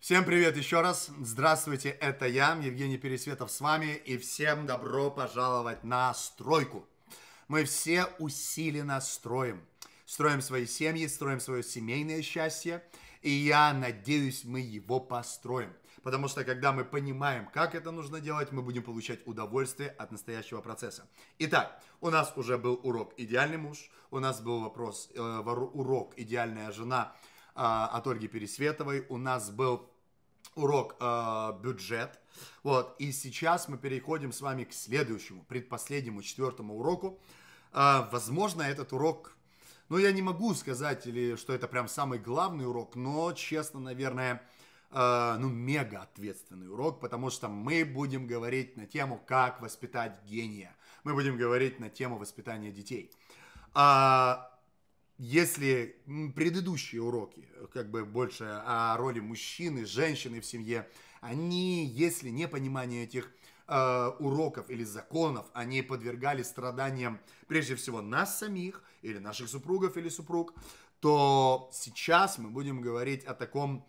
Всем привет еще раз. Здравствуйте, это я, Евгений Пересветов с вами. И всем добро пожаловать на стройку. Мы все усиленно строим. Строим свои семьи, строим свое семейное счастье. И я надеюсь, мы его построим. Потому что когда мы понимаем, как это нужно делать, мы будем получать удовольствие от настоящего процесса. Итак, у нас уже был урок «Идеальный муж», у нас был вопрос, э, урок «Идеальная жена», а, от Ольги Пересветовой. У нас был урок э, бюджет. Вот, и сейчас мы переходим с вами к следующему, предпоследнему, четвертому уроку. Э, возможно, этот урок, ну, я не могу сказать, или что это прям самый главный урок, но, честно, наверное, э, ну, мега ответственный урок, потому что мы будем говорить на тему, как воспитать гения. Мы будем говорить на тему воспитания детей если предыдущие уроки, э, как бы больше о роли мужчины, женщины в семье, они, если не понимание этих э, уроков или законов, они подвергали страданиям прежде всего нас самих, или наших супругов или супруг, то сейчас мы будем говорить о таком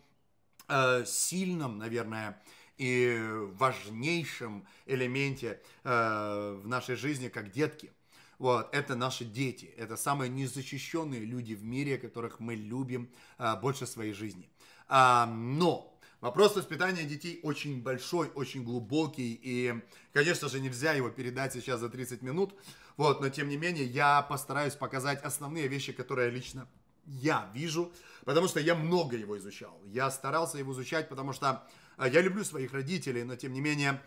э, сильном, наверное, и важнейшем элементе э, в нашей жизни, как детки – вот, это наши дети, это самые незащищенные люди в мире, которых мы любим а, больше своей жизни. А, но Вопрос воспитания детей очень большой, очень глубокий, и, конечно же, нельзя его передать сейчас за 30 минут, вот, но тем не менее я постараюсь показать основные вещи, которые лично я вижу, потому что я много его изучал, я старался его изучать, потому что а, я люблю своих родителей, но тем не менее...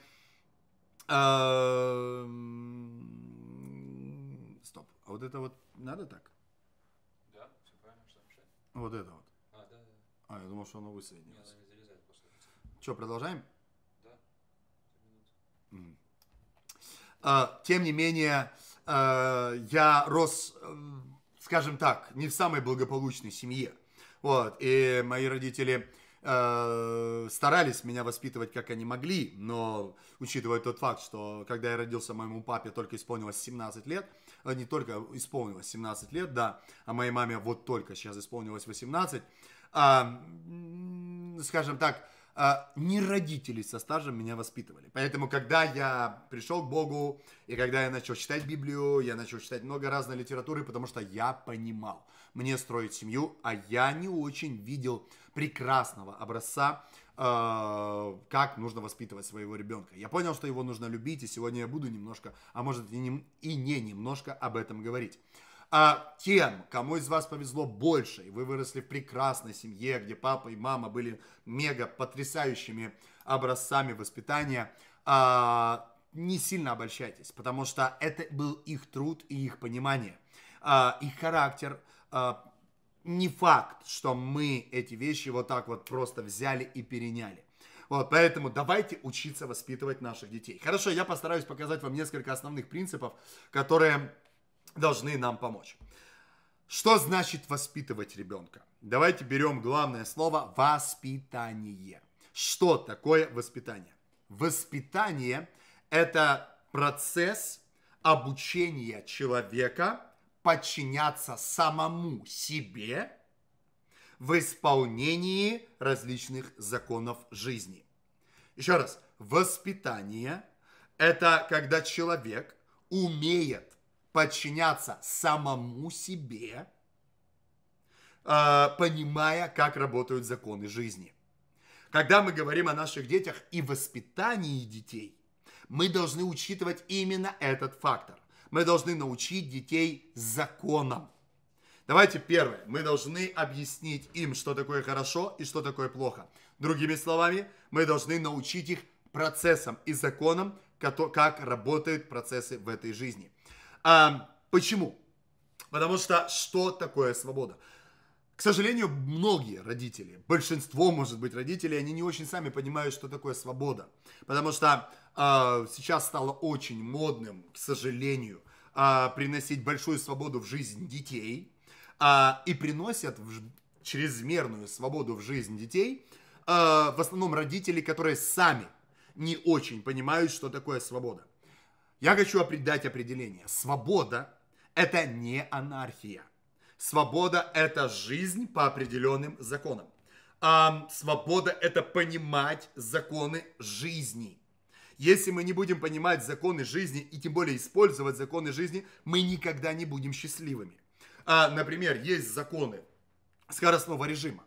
А, а вот это вот надо так? Да, все правильно, что мешает. Вот это вот. А, да, да. А, я думал, что оно высоединилось. Нет, оно не залезает после этого. Че, продолжаем? Да. Mm. А, тем не менее, а, я рос, скажем так, не в самой благополучной семье. Вот, и мои родители Э, старались меня воспитывать, как они могли, но учитывая тот факт, что когда я родился, моему папе только исполнилось 17 лет, э, не только исполнилось 17 лет, да, а моей маме вот только сейчас исполнилось 18, э, а, скажем так, Uh, не родители со стажем меня воспитывали. Поэтому, когда я пришел к Богу, и когда я начал читать Библию, я начал читать много разной литературы, потому что я понимал, мне строить семью, а я не очень видел прекрасного образца, э, как нужно воспитывать своего ребенка. Я понял, что его нужно любить, и сегодня я буду немножко, а может и не, и не немножко об этом говорить. А тем, кому из вас повезло больше, и вы выросли в прекрасной семье, где папа и мама были мега потрясающими образцами воспитания, а, не сильно обольщайтесь, потому что это был их труд и их понимание, а, их характер – а, не факт, что мы эти вещи вот так вот просто взяли и переняли. Вот, поэтому давайте учиться воспитывать наших детей. Хорошо, я постараюсь показать вам несколько основных принципов, которые должны нам помочь. Что значит воспитывать ребенка? Давайте берем главное слово «воспитание». Что такое воспитание? Воспитание – это процесс обучения человека подчиняться самому себе в исполнении различных законов жизни. Еще раз, воспитание – это когда человек умеет подчиняться самому себе, а, понимая, как работают законы жизни. Когда мы говорим о наших детях и воспитании детей, мы должны учитывать именно этот фактор. Мы должны научить детей законам. Давайте первое. Мы должны объяснить им, что такое хорошо и что такое плохо. Другими словами, мы должны научить их процессам и законам, как работают процессы в этой жизни. А, почему? Потому что что такое свобода? К сожалению, многие родители, большинство, может быть, родителей, они не очень сами понимают, что такое свобода. Потому что э, сейчас стало очень модным, к сожалению, а, приносить большую свободу в жизнь детей, а, и приносят в чрезмерную свободу в жизнь детей, а, в основном родители, которые сами не очень понимают, что такое свобода. Я хочу дать определение. Свобода – это не анархия. Свобода – это жизнь по определенным законам. А, свобода – это понимать законы жизни – если мы не будем понимать законы жизни и тем более использовать законы жизни, мы никогда не будем счастливыми. А, например, есть законы скоростного режима.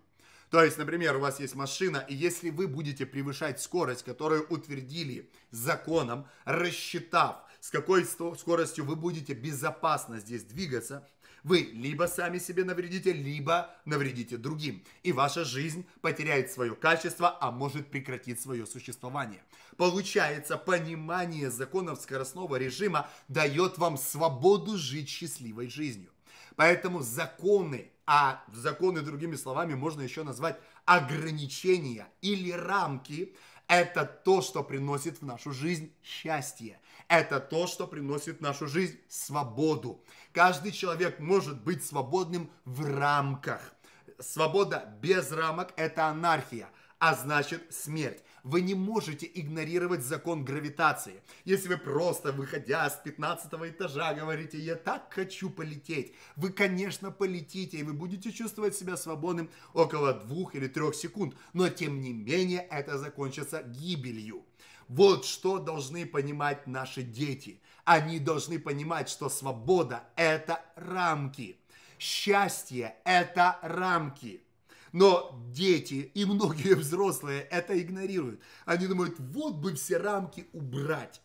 То есть, например, у вас есть машина, и если вы будете превышать скорость, которую утвердили законом, рассчитав, с какой скоростью вы будете безопасно здесь двигаться, вы либо сами себе навредите, либо навредите другим. И ваша жизнь потеряет свое качество, а может прекратить свое существование. Получается, понимание законов скоростного режима дает вам свободу жить счастливой жизнью. Поэтому законы, а законы, другими словами, можно еще назвать ограничения или рамки, это то, что приносит в нашу жизнь счастье. Это то, что приносит в нашу жизнь свободу. Каждый человек может быть свободным в рамках. Свобода без рамок – это анархия, а значит смерть вы не можете игнорировать закон гравитации. Если вы просто, выходя с 15 этажа, говорите, я так хочу полететь, вы, конечно, полетите, и вы будете чувствовать себя свободным около двух или трех секунд, но тем не менее это закончится гибелью. Вот что должны понимать наши дети. Они должны понимать, что свобода – это рамки. Счастье – это рамки. Но дети и многие взрослые это игнорируют. Они думают, вот бы все рамки убрать.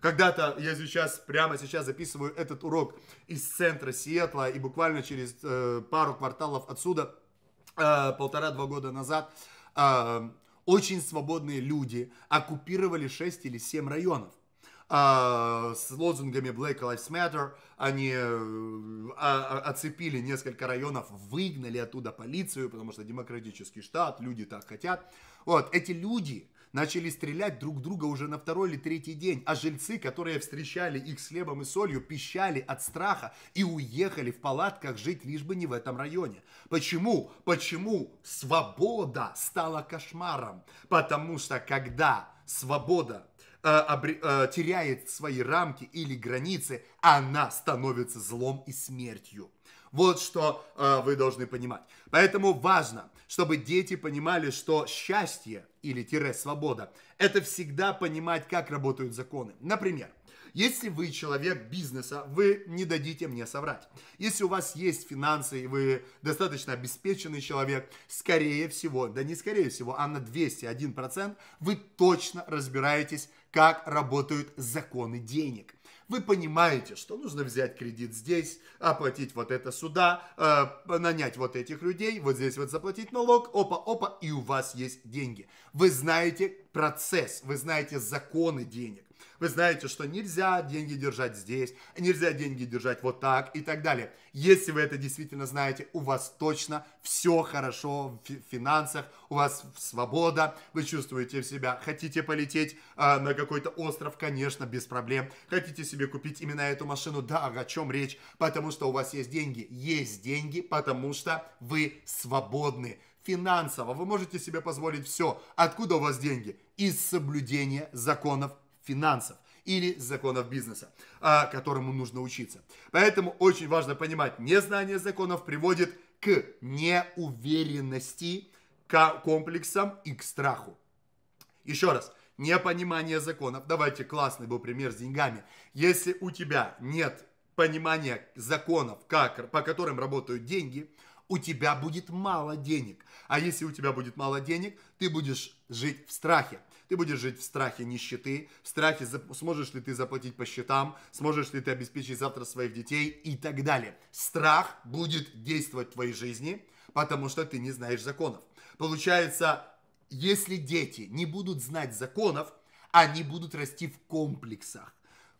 Когда-то я сейчас, прямо сейчас записываю этот урок из центра Сиэтла, и буквально через э, пару кварталов отсюда, э, полтора-два года назад, э, очень свободные люди оккупировали 6 или 7 районов а, с лозунгами Black Lives Matter. Они э, а, а, оцепили несколько районов, выгнали оттуда полицию, потому что демократический штат, люди так хотят. Вот, эти люди начали стрелять друг друга уже на второй или третий день, а жильцы, которые встречали их с хлебом и солью, пищали от страха и уехали в палатках жить лишь бы не в этом районе. Почему? Почему свобода стала кошмаром? Потому что когда свобода э, обре, э, теряет свои рамки или границы, она становится злом и смертью. Вот что э, вы должны понимать. Поэтому важно чтобы дети понимали, что счастье или тире свобода – это всегда понимать, как работают законы. Например, если вы человек бизнеса, вы не дадите мне соврать. Если у вас есть финансы и вы достаточно обеспеченный человек, скорее всего, да не скорее всего, а на 201% вы точно разбираетесь, как работают законы денег – вы понимаете, что нужно взять кредит здесь, оплатить вот это сюда, э, нанять вот этих людей, вот здесь вот заплатить налог, опа-опа, и у вас есть деньги. Вы знаете процесс, вы знаете законы денег. Вы знаете, что нельзя деньги держать здесь, нельзя деньги держать вот так и так далее. Если вы это действительно знаете, у вас точно все хорошо в финансах, у вас свобода, вы чувствуете себя. Хотите полететь э, на какой-то остров, конечно, без проблем. Хотите себе купить именно эту машину, да, о чем речь, потому что у вас есть деньги. Есть деньги, потому что вы свободны финансово. Вы можете себе позволить все. Откуда у вас деньги? Из соблюдения законов финансов или законов бизнеса, а, которому нужно учиться. Поэтому очень важно понимать, незнание законов приводит к неуверенности, к комплексам и к страху. Еще раз, непонимание законов. Давайте классный был пример с деньгами. Если у тебя нет понимания законов, как, по которым работают деньги, у тебя будет мало денег. А если у тебя будет мало денег, ты будешь жить в страхе. Ты будешь жить в страхе нищеты, в страхе, сможешь ли ты заплатить по счетам, сможешь ли ты обеспечить завтра своих детей и так далее. Страх будет действовать в твоей жизни, потому что ты не знаешь законов. Получается, если дети не будут знать законов, они будут расти в комплексах.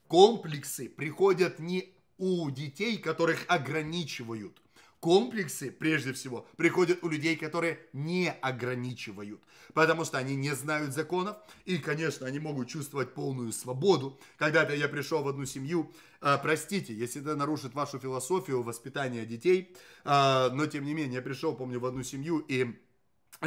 Комплексы приходят не у детей, которых ограничивают, Комплексы, прежде всего, приходят у людей, которые не ограничивают, потому что они не знают законов, и, конечно, они могут чувствовать полную свободу. Когда-то я пришел в одну семью, э, простите, если это нарушит вашу философию воспитания детей, э, но, тем не менее, я пришел, помню, в одну семью, и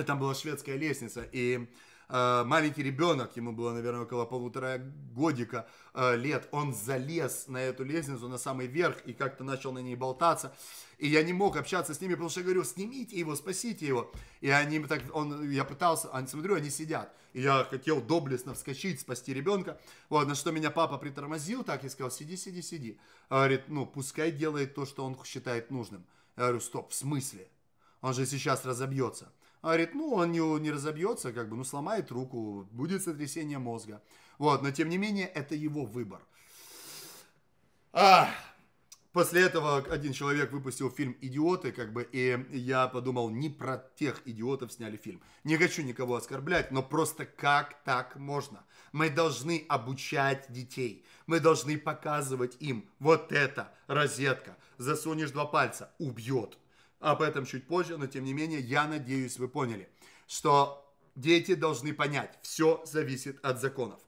там была шведская лестница, и Э, маленький ребенок, ему было, наверное, около полутора годика э, лет, он залез на эту лестницу, на самый верх, и как-то начал на ней болтаться. И я не мог общаться с ними, потому что я говорю, снимите его, спасите его. И они так, он, я пытался, они, смотрю, они сидят. И я хотел доблестно вскочить, спасти ребенка. Вот, на что меня папа притормозил так и сказал, сиди, сиди, сиди. Говорит, ну, пускай делает то, что он считает нужным. Я говорю, стоп, в смысле? Он же сейчас разобьется. Она говорит, ну, он не, не разобьется, как бы, ну, сломает руку, будет сотрясение мозга. Вот, но тем не менее, это его выбор. А, после этого один человек выпустил фильм «Идиоты», как бы, и я подумал, не про тех идиотов сняли фильм. Не хочу никого оскорблять, но просто как так можно? Мы должны обучать детей, мы должны показывать им вот это розетка. Засунешь два пальца, убьет об этом чуть позже, но тем не менее, я надеюсь, вы поняли, что дети должны понять, все зависит от законов.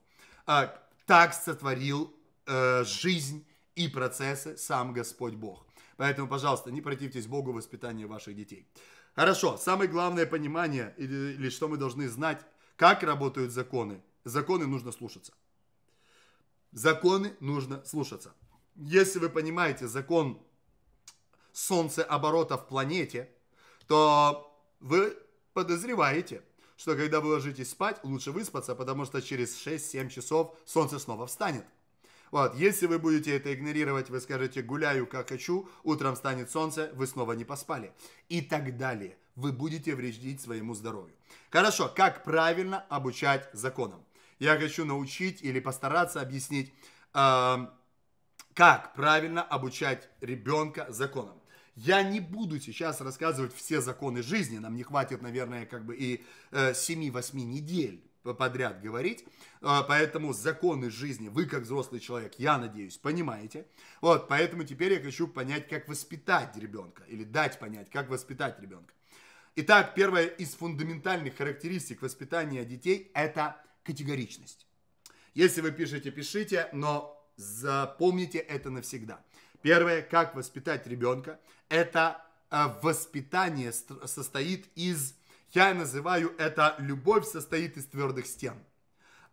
А, так сотворил э, жизнь и процессы сам Господь Бог. Поэтому, пожалуйста, не противьтесь Богу в воспитании ваших детей. Хорошо, самое главное понимание, или, или что мы должны знать, как работают законы. Законы нужно слушаться. Законы нужно слушаться. Если вы понимаете закон солнцеоборота в планете, то вы подозреваете, что когда вы ложитесь спать, лучше выспаться, потому что через 6-7 часов солнце снова встанет. Вот, если вы будете это игнорировать, вы скажете «гуляю, как хочу», утром встанет солнце, вы снова не поспали. И так далее. Вы будете вредить своему здоровью. Хорошо, как правильно обучать законам? Я хочу научить или постараться объяснить, э, как правильно обучать ребенка законам. Я не буду сейчас рассказывать все законы жизни, нам не хватит, наверное, как бы и э, 7-8 недель подряд говорить, э, поэтому законы жизни вы, как взрослый человек, я надеюсь, понимаете. Вот, поэтому теперь я хочу понять, как воспитать ребенка, или дать понять, как воспитать ребенка. Итак, первая из фундаментальных характеристик воспитания детей – это категоричность. Если вы пишете, пишите, но запомните это навсегда. Первое, как воспитать ребенка, это э, воспитание состоит из, я называю это любовь состоит из твердых стен.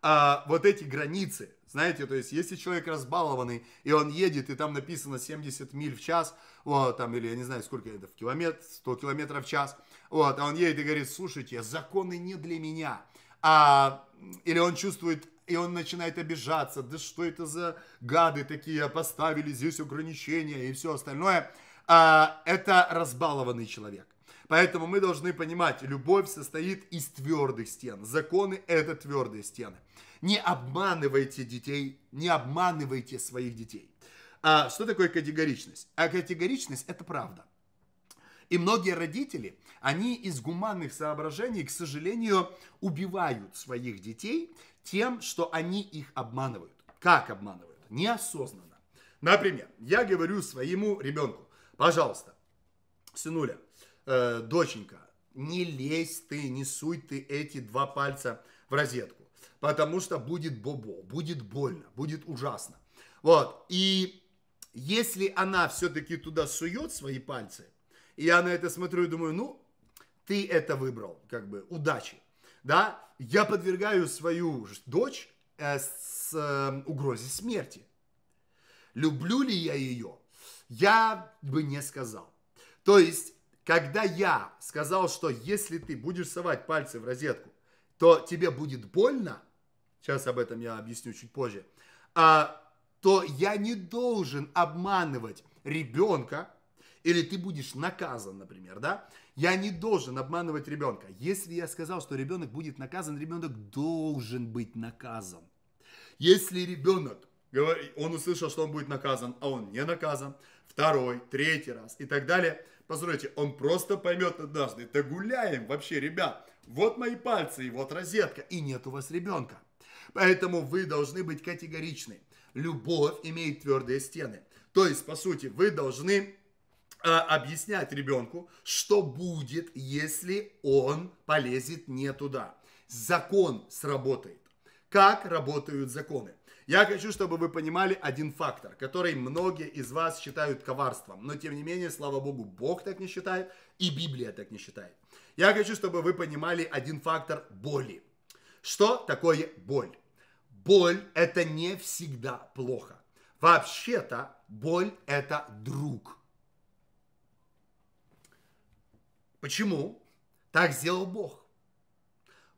А, вот эти границы, знаете, то есть если человек разбалованный, и он едет, и там написано 70 миль в час, вот, там, или я не знаю, сколько это, в километр, 100 километров в час, вот, а он едет и говорит, слушайте, законы не для меня, а, или он чувствует и он начинает обижаться, да что это за гады такие поставили здесь ограничения и все остальное – а, это разбалованный человек. Поэтому мы должны понимать, любовь состоит из твердых стен. Законы – это твердые стены. Не обманывайте детей, не обманывайте своих детей. А что такое категоричность? А категоричность – это правда. И многие родители, они из гуманных соображений, к сожалению, убивают своих детей тем, что они их обманывают. Как обманывают? Неосознанно. Например, я говорю своему ребенку, Пожалуйста, сынуля, э, доченька, не лезь ты, не суй ты эти два пальца в розетку, потому что будет бобо, будет больно, будет ужасно. Вот, и если она все-таки туда сует свои пальцы, я на это смотрю и думаю, ну, ты это выбрал, как бы, удачи, да, я подвергаю свою дочь э, с э, угрозе смерти. Люблю ли я ее? Я бы не сказал. То есть, когда я сказал, что если ты будешь совать пальцы в розетку, то тебе будет больно, сейчас об этом я объясню чуть позже, а, то я не должен обманывать ребенка, или ты будешь наказан, например, да? Я не должен обманывать ребенка. Если я сказал, что ребенок будет наказан, ребенок должен быть наказан. Если ребенок, он услышал, что он будет наказан, а он не наказан, второй, третий раз и так далее. Посмотрите, он просто поймет однажды, да гуляем вообще, ребят, вот мои пальцы и вот розетка, и нет у вас ребенка. Поэтому вы должны быть категоричны. Любовь имеет твердые стены. То есть, по сути, вы должны а, объяснять ребенку, что будет, если он полезет не туда. Закон сработает. Как работают законы? Я хочу, чтобы вы понимали один фактор, который многие из вас считают коварством, но тем не менее, слава богу, Бог так не считает и Библия так не считает. Я хочу, чтобы вы понимали один фактор боли. Что такое боль? Боль – это не всегда плохо. Вообще-то боль – это друг. Почему? Так сделал Бог.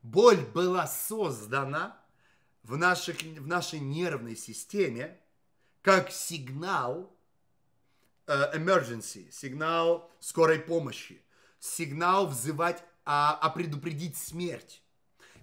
Боль была создана в, наших, в нашей нервной системе как сигнал э, emergency, сигнал скорой помощи, сигнал взывать, а, а предупредить смерть.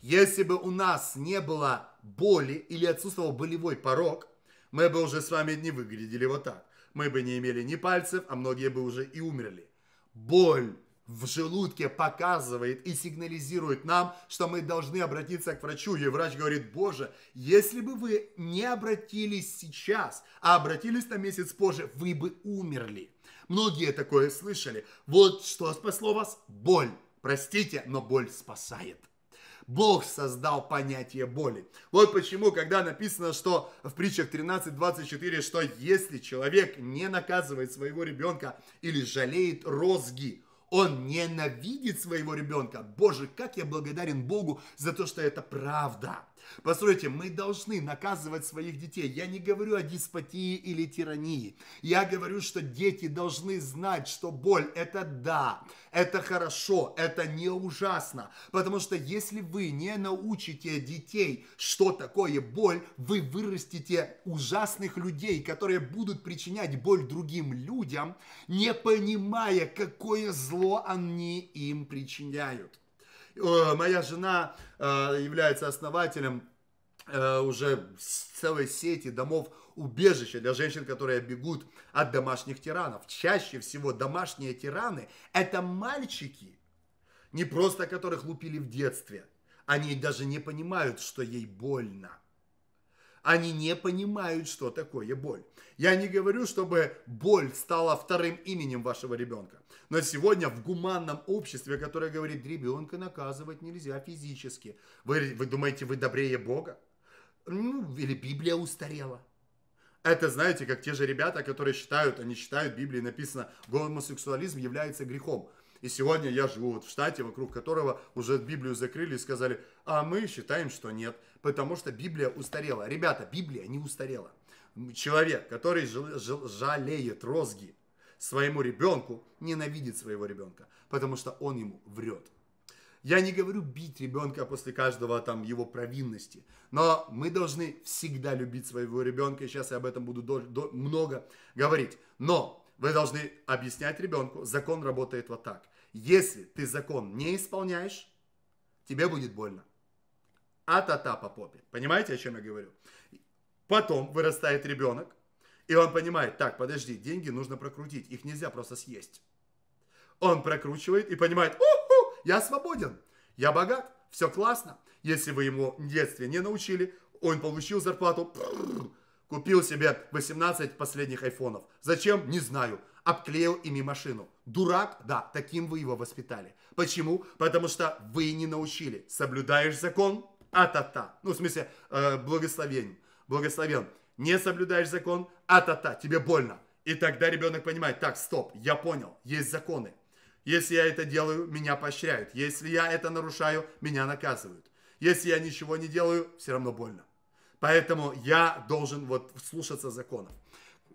Если бы у нас не было боли или отсутствовал болевой порог, мы бы уже с вами не выглядели вот так. Мы бы не имели ни пальцев, а многие бы уже и умерли. Боль в желудке показывает и сигнализирует нам, что мы должны обратиться к врачу. И врач говорит, боже, если бы вы не обратились сейчас, а обратились на месяц позже, вы бы умерли. Многие такое слышали. Вот что спасло вас? Боль. Простите, но боль спасает. Бог создал понятие боли. Вот почему, когда написано, что в притчах 13.24, что если человек не наказывает своего ребенка или жалеет розги, он ненавидит своего ребенка. Боже, как я благодарен Богу за то, что это правда. Посмотрите, мы должны наказывать своих детей. Я не говорю о деспотии или тирании. Я говорю, что дети должны знать, что боль – это да, это хорошо, это не ужасно. Потому что если вы не научите детей, что такое боль, вы вырастите ужасных людей, которые будут причинять боль другим людям, не понимая, какое зло они им причиняют. Э, моя жена э, является основателем э, уже целой сети домов убежища для женщин, которые бегут от домашних тиранов. Чаще всего домашние тираны – это мальчики, не просто которых лупили в детстве. Они даже не понимают, что ей больно. Они не понимают, что такое боль. Я не говорю, чтобы боль стала вторым именем вашего ребенка. Но сегодня в гуманном обществе, которое говорит, ребенка наказывать нельзя физически. Вы, вы думаете, вы добрее Бога? Ну, или Библия устарела. Это, знаете, как те же ребята, которые считают, они считают, в Библии написано, гомосексуализм является грехом. И сегодня я живу вот в штате, вокруг которого уже Библию закрыли и сказали, а мы считаем, что нет, потому что Библия устарела. Ребята, Библия не устарела. Человек, который жалеет розги своему ребенку, ненавидит своего ребенка, потому что он ему врет. Я не говорю бить ребенка после каждого там его провинности, но мы должны всегда любить своего ребенка, и сейчас я об этом буду до, до, много говорить. Но вы должны объяснять ребенку, закон работает вот так. Если ты закон не исполняешь, тебе будет больно. А-та-та по попе. Понимаете, о чем я говорю? Потом вырастает ребенок, и он понимает, так, подожди, деньги нужно прокрутить, их нельзя просто съесть. Он прокручивает и понимает, у-ху, я свободен, я богат, все классно. Если вы ему в детстве не научили, он получил зарплату, купил себе 18 последних айфонов. Зачем? Не знаю. Обклеил ими машину. Дурак, да, таким вы его воспитали. Почему? Потому что вы не научили. Соблюдаешь закон, а-та-та. Ну, в смысле, э, благословен. Благословен. Не соблюдаешь закон, а-та-та, тебе больно. И тогда ребенок понимает, так, стоп, я понял, есть законы. Если я это делаю, меня поощряют. Если я это нарушаю, меня наказывают. Если я ничего не делаю, все равно больно. Поэтому я должен вот слушаться законов.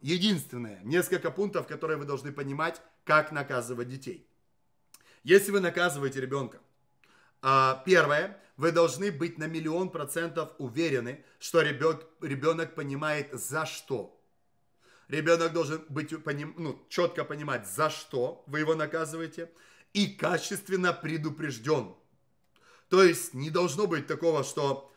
Единственное, несколько пунктов, которые вы должны понимать, как наказывать детей. Если вы наказываете ребенка, а, первое, вы должны быть на миллион процентов уверены, что ребенок, ребенок понимает за что. Ребенок должен быть, поним, ну, четко понимать, за что вы его наказываете, и качественно предупрежден. То есть не должно быть такого, что,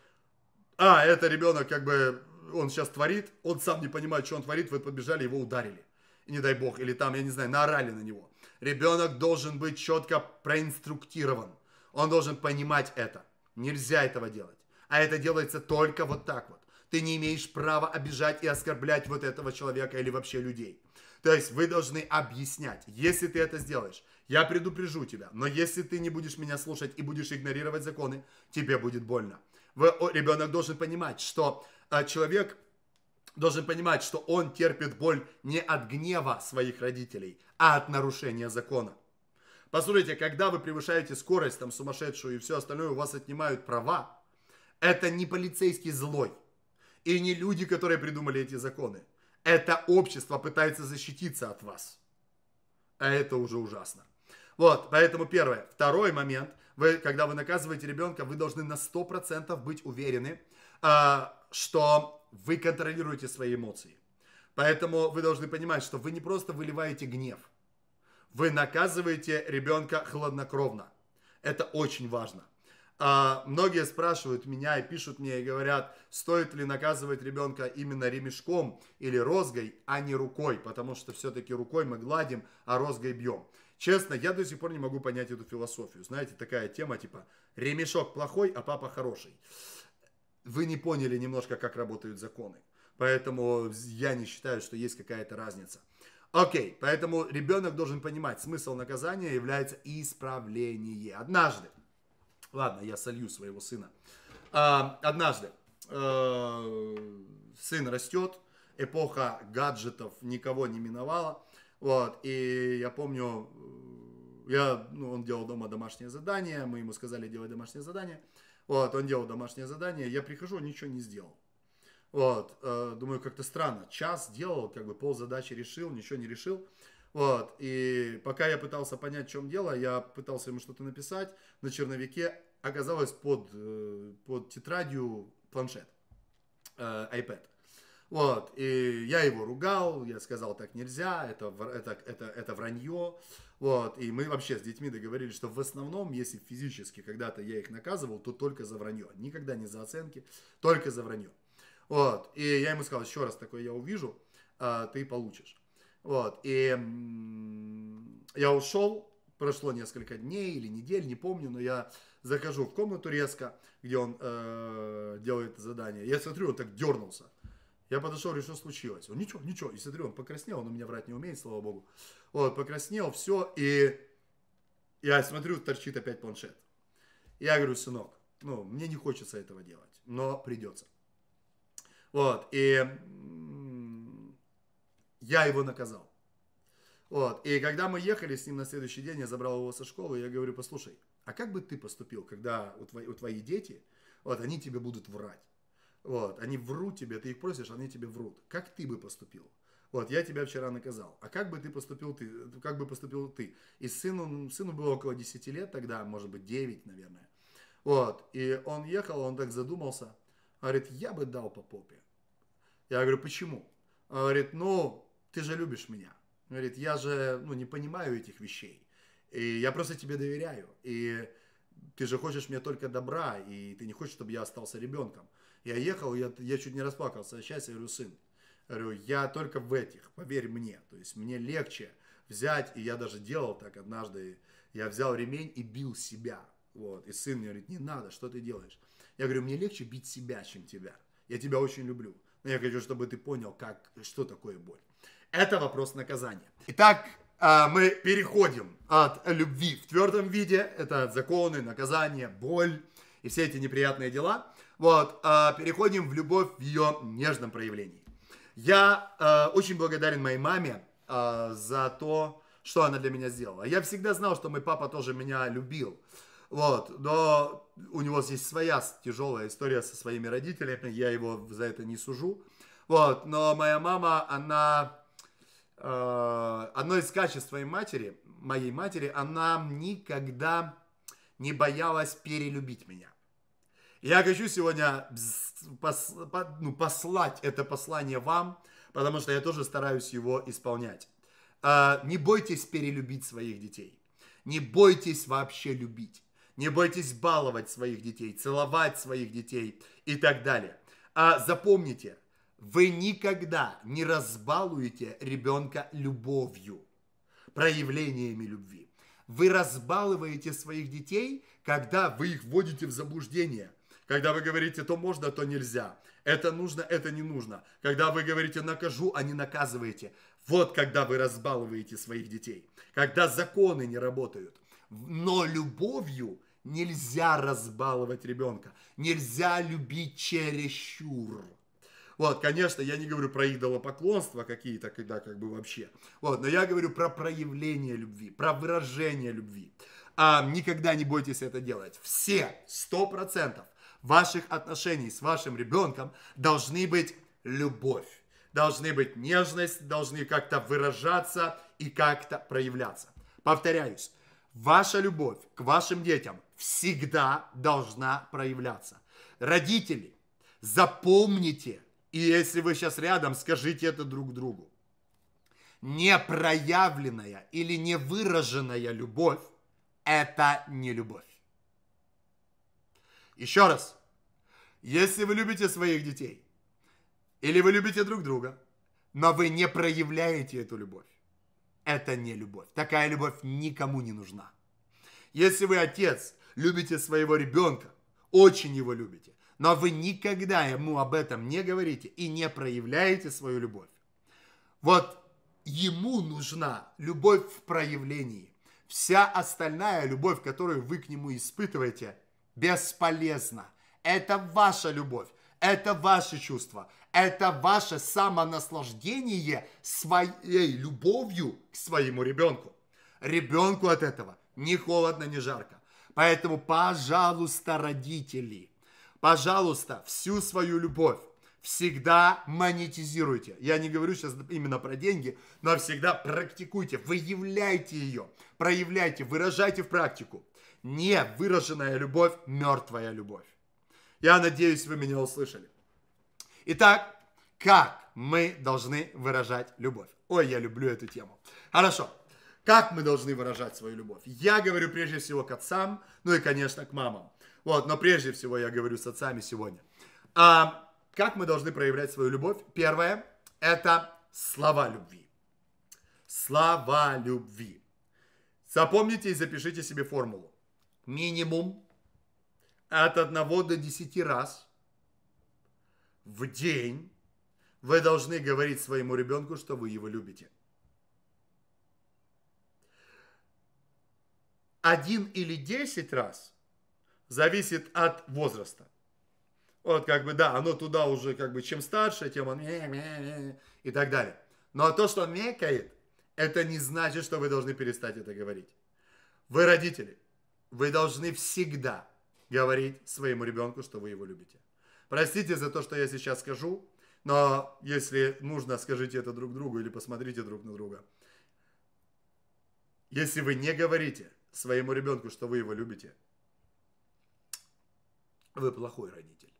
а, это ребенок как бы, он сейчас творит, он сам не понимает, что он творит, вы подбежали, его ударили не дай бог, или там, я не знаю, наорали на него. Ребенок должен быть четко проинструктирован. Он должен понимать это. Нельзя этого делать. А это делается только вот так вот. Ты не имеешь права обижать и оскорблять вот этого человека или вообще людей. То есть вы должны объяснять. Если ты это сделаешь, я предупрежу тебя. Но если ты не будешь меня слушать и будешь игнорировать законы, тебе будет больно. Вы, ребенок должен понимать, что э, человек должен понимать, что он терпит боль не от гнева своих родителей, а от нарушения закона. Посмотрите, когда вы превышаете скорость там сумасшедшую и все остальное, у вас отнимают права, это не полицейский злой и не люди, которые придумали эти законы. Это общество пытается защититься от вас. А это уже ужасно. Вот, поэтому первое. Второй момент. Вы, когда вы наказываете ребенка, вы должны на 100% быть уверены, а, что вы контролируете свои эмоции. Поэтому вы должны понимать, что вы не просто выливаете гнев, вы наказываете ребенка хладнокровно. Это очень важно. А, многие спрашивают меня и пишут мне и говорят, стоит ли наказывать ребенка именно ремешком или розгой, а не рукой, потому что все-таки рукой мы гладим, а розгой бьем. Честно, я до сих пор не могу понять эту философию. Знаете, такая тема типа ремешок плохой, а папа хороший вы не поняли немножко, как работают законы. Поэтому я не считаю, что есть какая-то разница. Окей, поэтому ребенок должен понимать, смысл наказания является исправление. Однажды, ладно, я солью своего сына. А, однажды э, сын растет, эпоха гаджетов никого не миновала. Вот, и я помню, э, я, ну, он делал дома домашнее задание, мы ему сказали делать домашнее задание – вот, он делал домашнее задание, я прихожу, он ничего не сделал. Вот, э, думаю, как-то странно. Час делал, как бы пол задачи решил, ничего не решил. Вот, и пока я пытался понять, в чем дело, я пытался ему что-то написать на черновике, оказалось под, э, под тетрадью планшет, э, iPad. Вот, и я его ругал, я сказал, так нельзя, это, это, это, это вранье, вот, и мы вообще с детьми договорились, что в основном, если физически когда-то я их наказывал, то только за вранье. Никогда не за оценки, только за вранье. Вот, и я ему сказал, еще раз такое я увижу, а, ты получишь. Вот, и я ушел, прошло несколько дней или недель, не помню, но я захожу в комнату резко, где он э, делает задание. Я смотрю, он так дернулся. Я подошел, говорю, что случилось? Он, ничего, ничего. И смотрю, он покраснел, он у меня врать не умеет, слава богу. Вот, покраснел, все, и я смотрю, торчит опять планшет. Я говорю, сынок, ну, мне не хочется этого делать, но придется. Вот, и я его наказал. Вот, и когда мы ехали с ним на следующий день, я забрал его со школы, я говорю, послушай, а как бы ты поступил, когда у твои, у твои дети, вот, они тебе будут врать? Вот, они врут тебе, ты их просишь, они тебе врут. Как ты бы поступил? Вот, я тебя вчера наказал. А как бы ты поступил ты? Как бы поступил ты? И сыну, сыну было около 10 лет тогда, может быть, 9, наверное. Вот, и он ехал, он так задумался. Говорит, я бы дал по попе. Я говорю, почему? Он говорит, ну, ты же любишь меня. Он говорит, я же, ну, не понимаю этих вещей. И я просто тебе доверяю. И ты же хочешь мне только добра, и ты не хочешь, чтобы я остался ребенком. Я ехал, я, я чуть не расплакался. Сейчас я говорю, сын, говорю, я только в этих, поверь мне. То есть мне легче взять, и я даже делал так однажды. Я взял ремень и бил себя. Вот. И сын мне говорит, не надо, что ты делаешь? Я говорю, мне легче бить себя, чем тебя. Я тебя очень люблю. Но я хочу, чтобы ты понял, как, что такое боль. Это вопрос наказания. Итак, а, мы переходим от любви в твердом виде, это законы, наказание, боль и все эти неприятные дела, вот, а, переходим в любовь в ее нежном проявлении. Я а, очень благодарен моей маме а, за то, что она для меня сделала. Я всегда знал, что мой папа тоже меня любил. Вот, но у него здесь своя тяжелая история со своими родителями, я его за это не сужу. Вот, но моя мама, она... Э, одно из качеств своей матери, моей матери, она никогда не боялась перелюбить меня. Я хочу сегодня пос, по, ну, послать это послание вам, потому что я тоже стараюсь его исполнять. А, не бойтесь перелюбить своих детей. Не бойтесь вообще любить. Не бойтесь баловать своих детей, целовать своих детей и так далее. А запомните, вы никогда не разбалуете ребенка любовью, проявлениями любви. Вы разбалываете своих детей, когда вы их вводите в заблуждение – когда вы говорите, то можно, то нельзя. Это нужно, это не нужно. Когда вы говорите, накажу, а не наказываете. Вот когда вы разбалываете своих детей. Когда законы не работают. Но любовью нельзя разбаловать ребенка. Нельзя любить чересчур. Вот, конечно, я не говорю про идолопоклонство, какие-то, когда как бы вообще. Вот, но я говорю про проявление любви, про выражение любви. А, никогда не бойтесь это делать. Все, сто процентов ваших отношений с вашим ребенком должны быть любовь, должны быть нежность, должны как-то выражаться и как-то проявляться. Повторяюсь, ваша любовь к вашим детям всегда должна проявляться. Родители, запомните, и если вы сейчас рядом, скажите это друг другу. Непроявленная или невыраженная любовь – это не любовь. Еще раз. Если вы любите своих детей, или вы любите друг друга, но вы не проявляете эту любовь, это не любовь. Такая любовь никому не нужна. Если вы отец, любите своего ребенка, очень его любите, но вы никогда ему об этом не говорите и не проявляете свою любовь. Вот ему нужна любовь в проявлении. Вся остальная любовь, которую вы к нему испытываете, Бесполезно. Это ваша любовь, это ваши чувства, это ваше самонаслаждение своей любовью к своему ребенку. Ребенку от этого ни холодно, ни жарко. Поэтому, пожалуйста, родители, пожалуйста, всю свою любовь всегда монетизируйте. Я не говорю сейчас именно про деньги, но всегда практикуйте, выявляйте ее, проявляйте, выражайте в практику. Не выраженная любовь, мертвая любовь. Я надеюсь, вы меня услышали. Итак, как мы должны выражать любовь? Ой, я люблю эту тему. Хорошо. Как мы должны выражать свою любовь? Я говорю прежде всего к отцам, ну и, конечно, к мамам. Вот, но прежде всего я говорю с отцами сегодня. А, как мы должны проявлять свою любовь? Первое – это слова любви. Слова любви. Запомните и запишите себе формулу минимум от 1 до 10 раз в день вы должны говорить своему ребенку, что вы его любите. Один или десять раз зависит от возраста. Вот как бы, да, оно туда уже как бы, чем старше, тем он и так далее. Но то, что он мекает, это не значит, что вы должны перестать это говорить. Вы родители. Вы должны всегда говорить своему ребенку, что вы его любите. Простите за то, что я сейчас скажу, но если нужно, скажите это друг другу или посмотрите друг на друга. Если вы не говорите своему ребенку, что вы его любите, вы плохой родитель.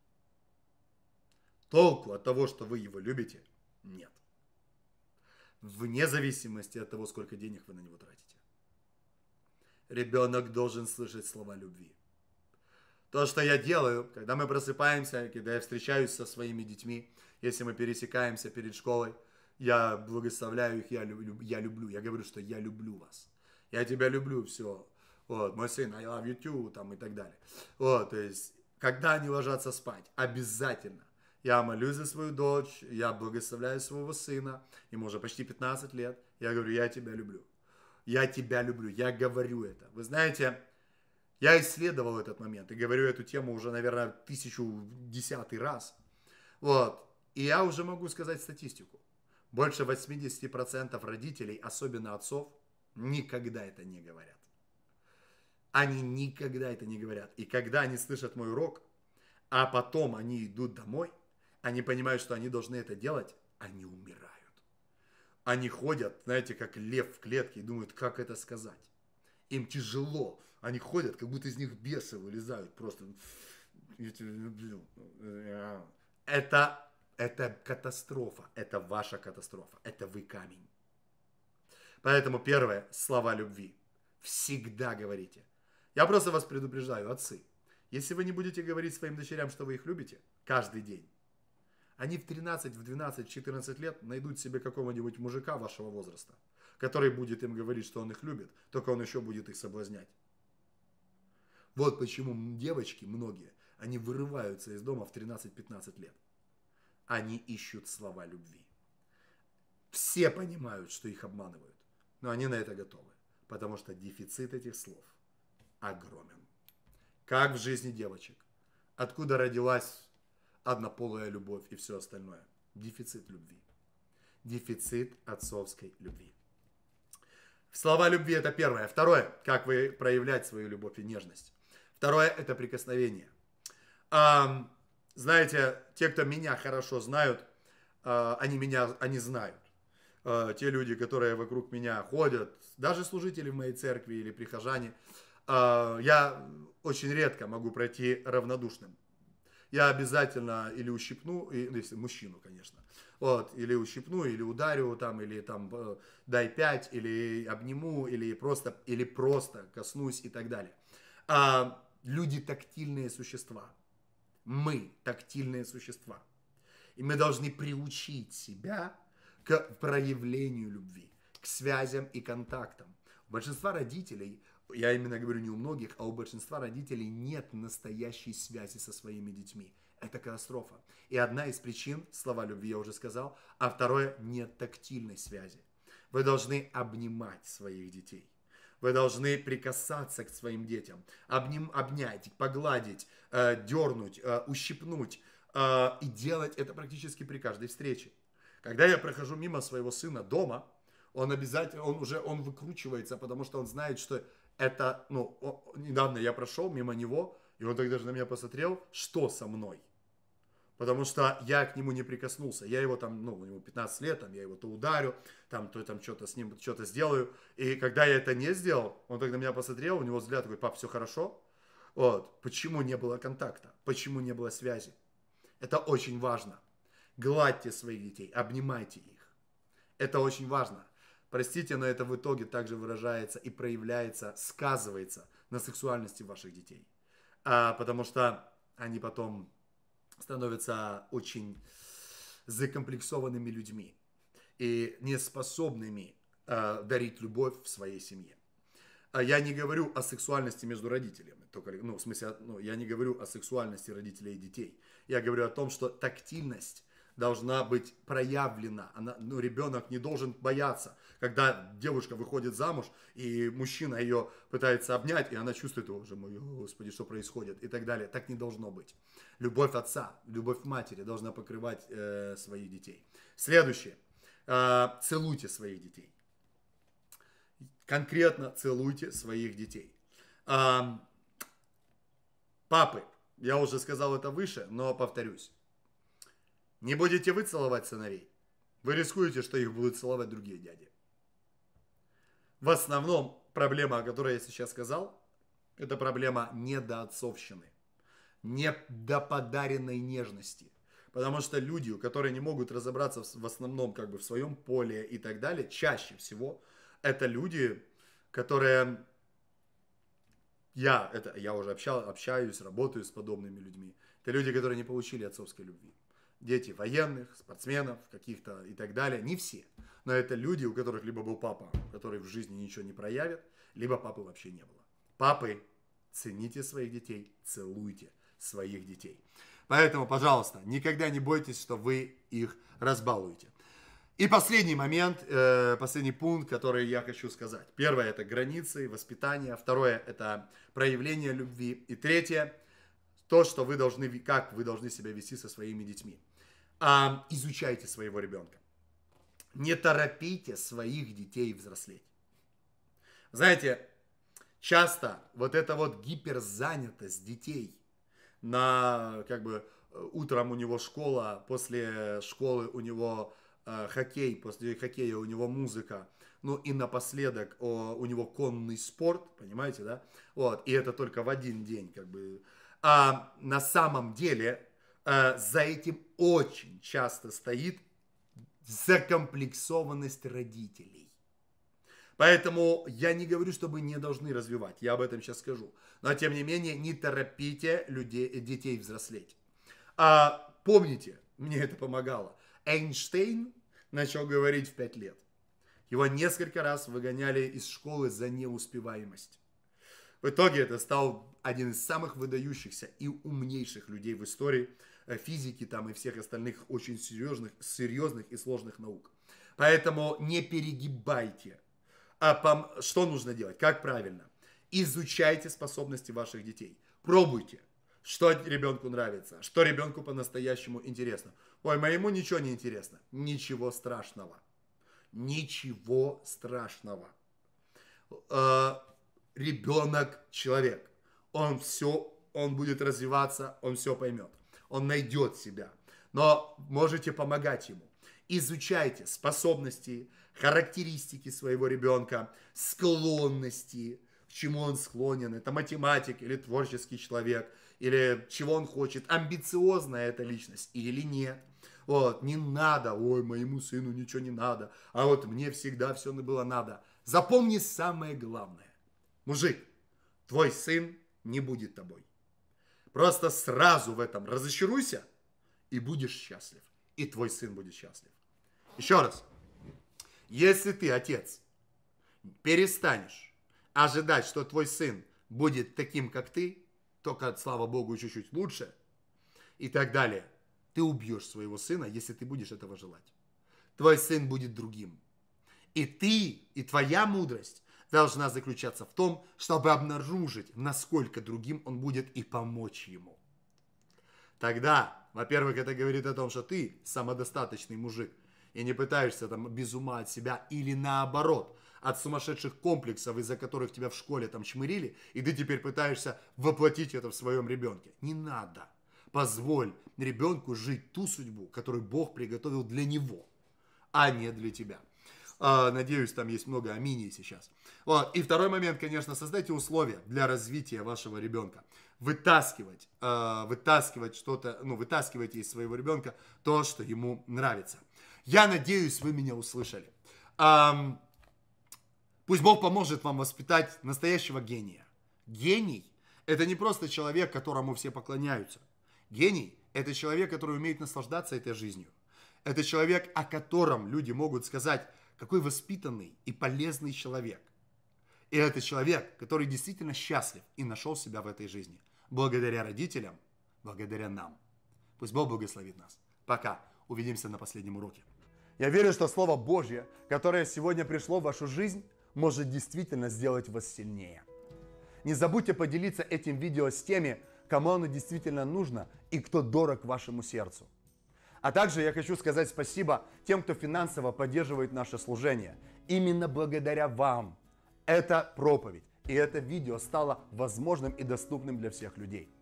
Толку от того, что вы его любите, нет. Вне зависимости от того, сколько денег вы на него тратите ребенок должен слышать слова любви. То, что я делаю, когда мы просыпаемся, когда я встречаюсь со своими детьми, если мы пересекаемся перед школой, я благословляю их, я, люб, я люблю, я говорю, что я люблю вас. Я тебя люблю, все. Вот, мой сын, I love you too, там и так далее. Вот, то есть, когда они ложатся спать, обязательно. Я молюсь за свою дочь, я благословляю своего сына, ему уже почти 15 лет. Я говорю, я тебя люблю я тебя люблю, я говорю это. Вы знаете, я исследовал этот момент и говорю эту тему уже, наверное, тысячу десятый раз. Вот. И я уже могу сказать статистику. Больше 80% родителей, особенно отцов, никогда это не говорят. Они никогда это не говорят. И когда они слышат мой урок, а потом они идут домой, они понимают, что они должны это делать, они умирают. Они ходят, знаете, как лев в клетке и думают, как это сказать. Им тяжело. Они ходят, как будто из них бесы вылезают. Просто... Это, это катастрофа. Это ваша катастрофа. Это вы камень. Поэтому первое, слова любви. Всегда говорите. Я просто вас предупреждаю, отцы. Если вы не будете говорить своим дочерям, что вы их любите, каждый день, они в 13, в 12, в 14 лет найдут себе какого-нибудь мужика вашего возраста, который будет им говорить, что он их любит, только он еще будет их соблазнять. Вот почему девочки, многие, они вырываются из дома в 13-15 лет. Они ищут слова любви. Все понимают, что их обманывают, но они на это готовы, потому что дефицит этих слов огромен. Как в жизни девочек. Откуда родилась однополая любовь и все остальное. Дефицит любви. Дефицит отцовской любви. Слова любви это первое. Второе, как вы проявлять свою любовь и нежность. Второе это прикосновение. А, знаете, те, кто меня хорошо знают, а, они меня, они знают. А, те люди, которые вокруг меня ходят, даже служители в моей церкви или прихожане, а, я очень редко могу пройти равнодушным я обязательно или ущипну, ну, если мужчину, конечно, вот, или ущипну, или ударю там, или там э, дай пять, или обниму, или просто, или просто коснусь и так далее. А, люди тактильные существа. Мы тактильные существа. И мы должны приучить себя к проявлению любви, к связям и контактам. Большинство родителей я именно говорю не у многих, а у большинства родителей нет настоящей связи со своими детьми. Это катастрофа. И одна из причин, слова любви я уже сказал, а второе – нет тактильной связи. Вы должны обнимать своих детей. Вы должны прикасаться к своим детям, обним, обнять, погладить, э, дернуть, э, ущипнуть э, и делать это практически при каждой встрече. Когда я прохожу мимо своего сына дома, он обязательно, он уже, он выкручивается, потому что он знает, что это, ну, недавно я прошел мимо него, и он так даже на меня посмотрел, что со мной. Потому что я к нему не прикоснулся. Я его там, ну, у него 15 лет, там, я его то ударю, там, то там что-то с ним, что-то сделаю. И когда я это не сделал, он так на меня посмотрел, у него взгляд такой, пап, все хорошо? Вот. Почему не было контакта? Почему не было связи? Это очень важно. Гладьте своих детей, обнимайте их. Это очень важно. Простите, но это в итоге также выражается и проявляется, сказывается на сексуальности ваших детей. А, потому что они потом становятся очень закомплексованными людьми и неспособными а, дарить любовь в своей семье. А я не говорю о сексуальности между родителями, только, ну, в смысле, ну, я не говорю о сексуальности родителей и детей. Я говорю о том, что тактильность должна быть проявлена. Она, ну, ребенок не должен бояться когда девушка выходит замуж, и мужчина ее пытается обнять, и она чувствует, боже мой, господи, что происходит, и так далее. Так не должно быть. Любовь отца, любовь матери должна покрывать э, своих детей. Следующее. Э, целуйте своих детей. Конкретно целуйте своих детей. Э, папы, я уже сказал это выше, но повторюсь. Не будете вы целовать сыновей, вы рискуете, что их будут целовать другие дяди в основном проблема, о которой я сейчас сказал, это проблема недоотцовщины, недоподаренной нежности. Потому что люди, которые не могут разобраться в, основном как бы в своем поле и так далее, чаще всего это люди, которые... Я, это, я уже общал, общаюсь, работаю с подобными людьми. Это люди, которые не получили отцовской любви дети военных, спортсменов каких-то и так далее, не все. Но это люди, у которых либо был папа, который в жизни ничего не проявит, либо папы вообще не было. Папы, цените своих детей, целуйте своих детей. Поэтому, пожалуйста, никогда не бойтесь, что вы их разбалуете. И последний момент, э, последний пункт, который я хочу сказать. Первое это границы, воспитание. Второе это проявление любви. И третье то, что вы должны, как вы должны себя вести со своими детьми а, изучайте своего ребенка. Не торопите своих детей взрослеть. Знаете, часто вот эта вот гиперзанятость детей на как бы э, утром у него школа, после школы у него э, хоккей, после хоккея у него музыка, ну и напоследок о, у него конный спорт, понимаете, да? Вот, и это только в один день, как бы. А на самом деле Э, за этим очень часто стоит закомплексованность родителей. Поэтому я не говорю, что мы не должны развивать, я об этом сейчас скажу. Но тем не менее, не торопите людей, детей взрослеть. А, помните, мне это помогало. Эйнштейн начал говорить в 5 лет. Его несколько раз выгоняли из школы за неуспеваемость. В итоге это стал один из самых выдающихся и умнейших людей в истории – Э, физики там и всех остальных очень серьезных, серьезных и сложных наук. Поэтому не перегибайте. А пом... что нужно делать? Как правильно? Изучайте способности ваших детей. Пробуйте. Что ребенку нравится, что ребенку по-настоящему интересно. Ой, моему ничего не интересно. Ничего страшного. Ничего страшного. Э, ребенок человек. Он все, он будет развиваться, он все поймет он найдет себя. Но можете помогать ему. Изучайте способности, характеристики своего ребенка, склонности, к чему он склонен. Это математик или творческий человек, или чего он хочет, амбициозная эта личность или нет. Вот, не надо, ой, моему сыну ничего не надо, а вот мне всегда все было надо. Запомни самое главное. Мужик, твой сын не будет тобой. Просто сразу в этом разочаруйся и будешь счастлив. И твой сын будет счастлив. Еще раз. Если ты, отец, перестанешь ожидать, что твой сын будет таким, как ты, только, слава богу, чуть-чуть лучше и так далее, ты убьешь своего сына, если ты будешь этого желать. Твой сын будет другим. И ты, и твоя мудрость должна заключаться в том, чтобы обнаружить, насколько другим он будет и помочь ему. Тогда, во-первых, это говорит о том, что ты самодостаточный мужик и не пытаешься там без ума от себя или наоборот от сумасшедших комплексов, из-за которых тебя в школе там чмырили, и ты теперь пытаешься воплотить это в своем ребенке. Не надо. Позволь ребенку жить ту судьбу, которую Бог приготовил для него, а не для тебя. А, надеюсь, там есть много аминий сейчас. Вот. И второй момент, конечно, создайте условия для развития вашего ребенка. Вытаскивать, а, вытаскивать что-то, ну, вытаскивайте из своего ребенка то, что ему нравится. Я надеюсь, вы меня услышали. Пусть Бог поможет вам воспитать настоящего гения. Гений – это не просто человек, которому все поклоняются. Гений – это человек, который умеет наслаждаться этой жизнью. Это человек, о котором люди могут сказать – такой воспитанный и полезный человек. И это человек, который действительно счастлив и нашел себя в этой жизни. Благодаря родителям, благодаря нам. Пусть Бог благословит нас. Пока. Увидимся на последнем уроке. Я верю, что Слово Божье, которое сегодня пришло в вашу жизнь, может действительно сделать вас сильнее. Не забудьте поделиться этим видео с теми, кому оно действительно нужно и кто дорог вашему сердцу. А также я хочу сказать спасибо тем, кто финансово поддерживает наше служение. Именно благодаря вам эта проповедь и это видео стало возможным и доступным для всех людей.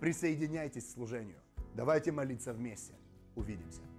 Присоединяйтесь к служению. Давайте молиться вместе. Увидимся.